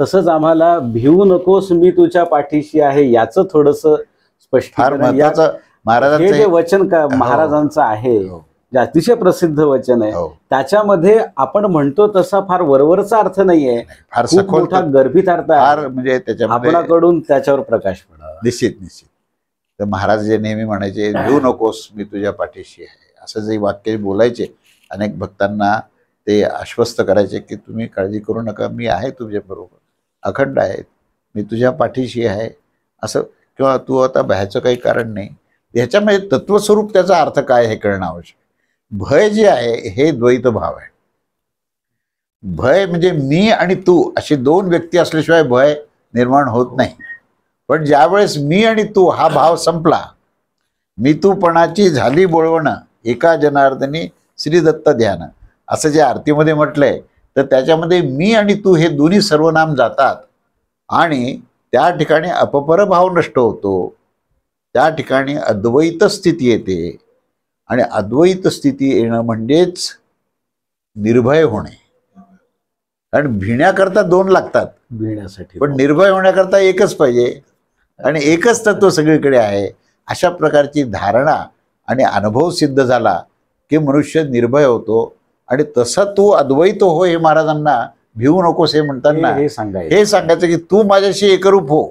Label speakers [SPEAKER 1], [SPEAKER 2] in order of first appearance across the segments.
[SPEAKER 1] तसंच आम्हाला भिवू नकोस मी तुझ्या पाठीशी आहे याच थोडस स्पष्ट हे जे वचन हो. महाराजांचं आहे हो. जे अतिशय प्रसिद्ध वचन आहे हो. त्याच्यामध्ये आपण म्हणतो तसा फार वरवरचा अर्थ नाहीये फार मोठा गर्भित अर्थ म्हणजे त्याच्या आपणाकडून त्याच्यावर प्रकाश पडा निश्चित निश्चित तर महाराज जे नेहमी म्हणायचे भिवू नकोस मी तुझ्या पाठीशी आहे असं जे वाक्य बोलायचे अनेक भक्तांना ते आश्वस्त करायचे की तुम्ही काळजी करू नका मी आहे तुझ्या बरोबर अखंड आहेत मी तुझ्या पाठीशी आहे असं किंवा तू आता भयाचं काही कारण नाही ह्याच्यामध्ये तत्वस्वरूप त्याचा अर्थ काय हे कळणं आवश्यक भय जे आहे हे द्वैत भाव आहे भय म्हणजे मी आणि तू अशी दोन व्यक्ती असल्याशिवाय भय निर्माण होत नाही पण ज्यावेळेस मी आणि तू हा भाव संपला मी तूपणाची झाली बोळवणं एका जनार्दनी श्रीदत्त ध्यान असं जे आरतीमध्ये म्हटलंय तर त्याच्यामध्ये मी आणि तू हे दोन्ही सर्वनाम जातात आणि त्या ठिकाणी अपपर भाव नष्ट होतो त्या ठिकाणी अद्वैत स्थिती येते आणि अद्वैत स्थिती येणं म्हणजेच निर्भय होणे कारण भिण्याकरता दोन लागतात भिण्यासाठी पण निर्भय होण्याकरता एकच पाहिजे आणि एकच तत्व सगळीकडे आहे अशा प्रकारची धारणा आणि अनुभव सिद्ध झाला की मनुष्य निर्भय होतो आणि तसा तू अद्वैत हो हे महाराजांना भिवू नकोस हे म्हणताना हे सांगायचं हे सांगायचं की तू माझ्याशी एकरूप हो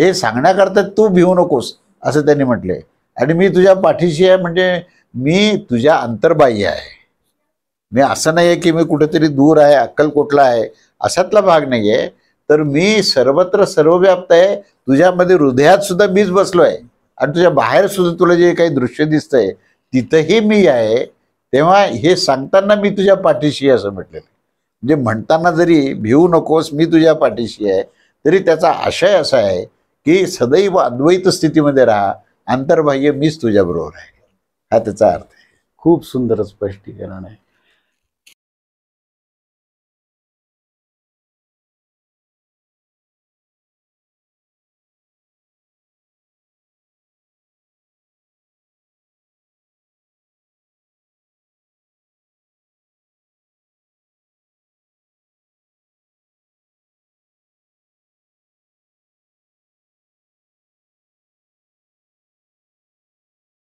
[SPEAKER 1] हे सांगण्याकरता तू भिवू नकोस असं त्यांनी म्हटलंय आणि मी तुझ्या पाठीशी आहे म्हणजे मी तुझ्या अंतर्बाह्य आहे मी असं नाही आहे की मी कुठेतरी दूर आहे अक्कलकोटला आहे असातला भाग नाही आहे तर मी सर्वत्र सर्वव्याप्त आहे तुझ्यामध्ये हृदयात सुद्धा मीच बसलो आहे आणि तुझ्या बाहेर सुद्धा तुला जे काही दृश्य दिसतंय तिथंही मी आहे तेव्हा हे सांगताना मी तुझ्या पाठीशी असं म्हटलेलं म्हणजे म्हणताना जरी भिवू नकोस मी तुझ्या पाठीशी आहे तरी त्याचा आशय असा आहे की सदैव अद्वैत स्थितीमध्ये राहा आंतर्बाह्य मीच तुझ्याबरोबर आहे हा त्याचा अर्थ आहे खूप सुंदर स्पष्टीकरण आहे